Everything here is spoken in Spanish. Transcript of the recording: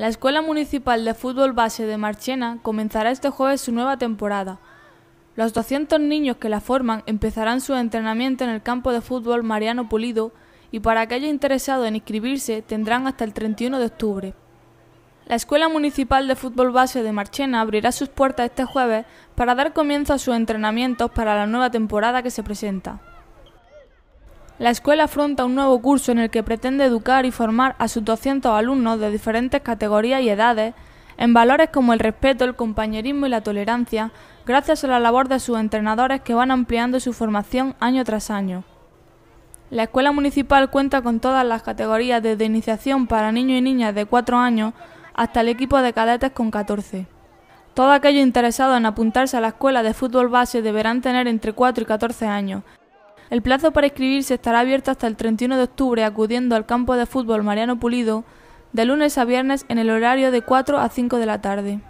La Escuela Municipal de Fútbol Base de Marchena comenzará este jueves su nueva temporada. Los 200 niños que la forman empezarán su entrenamiento en el campo de fútbol Mariano Pulido y para aquellos interesados en inscribirse tendrán hasta el 31 de octubre. La Escuela Municipal de Fútbol Base de Marchena abrirá sus puertas este jueves para dar comienzo a sus entrenamientos para la nueva temporada que se presenta. La escuela afronta un nuevo curso en el que pretende educar y formar a sus 200 alumnos de diferentes categorías y edades en valores como el respeto, el compañerismo y la tolerancia, gracias a la labor de sus entrenadores que van ampliando su formación año tras año. La escuela municipal cuenta con todas las categorías desde iniciación para niños y niñas de 4 años hasta el equipo de cadetes con 14. Todo aquello interesado en apuntarse a la escuela de fútbol base deberán tener entre 4 y 14 años el plazo para inscribirse estará abierto hasta el 31 de octubre acudiendo al campo de fútbol Mariano Pulido de lunes a viernes en el horario de 4 a 5 de la tarde.